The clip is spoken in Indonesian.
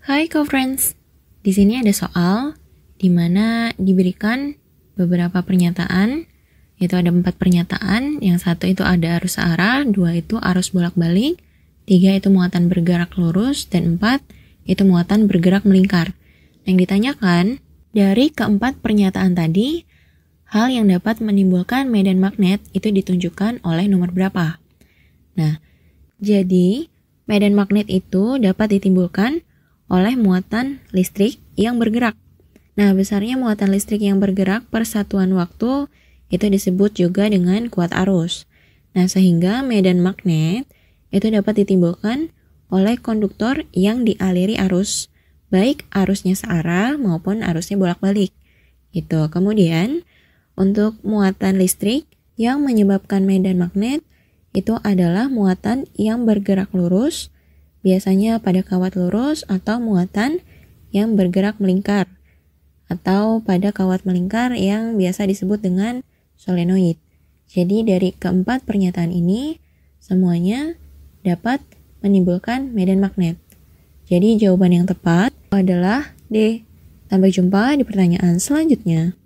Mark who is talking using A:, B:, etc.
A: Hai co-friends, di sini ada soal di mana diberikan beberapa pernyataan, yaitu ada empat pernyataan, yang satu itu ada arus arah, dua itu arus bolak-balik, tiga itu muatan bergerak lurus, dan empat itu muatan bergerak melingkar. Yang ditanyakan, dari keempat pernyataan tadi, hal yang dapat menimbulkan medan magnet itu ditunjukkan oleh nomor berapa. Nah, jadi medan magnet itu dapat ditimbulkan oleh muatan listrik yang bergerak. Nah, besarnya muatan listrik yang bergerak per satuan waktu itu disebut juga dengan kuat arus. Nah, sehingga medan magnet itu dapat ditimbulkan oleh konduktor yang dialiri arus, baik arusnya searah maupun arusnya bolak-balik. Itu Kemudian, untuk muatan listrik yang menyebabkan medan magnet itu adalah muatan yang bergerak lurus biasanya pada kawat lurus atau muatan yang bergerak melingkar, atau pada kawat melingkar yang biasa disebut dengan solenoid. Jadi dari keempat pernyataan ini, semuanya dapat menimbulkan medan magnet. Jadi jawaban yang tepat adalah D. Sampai jumpa di pertanyaan selanjutnya.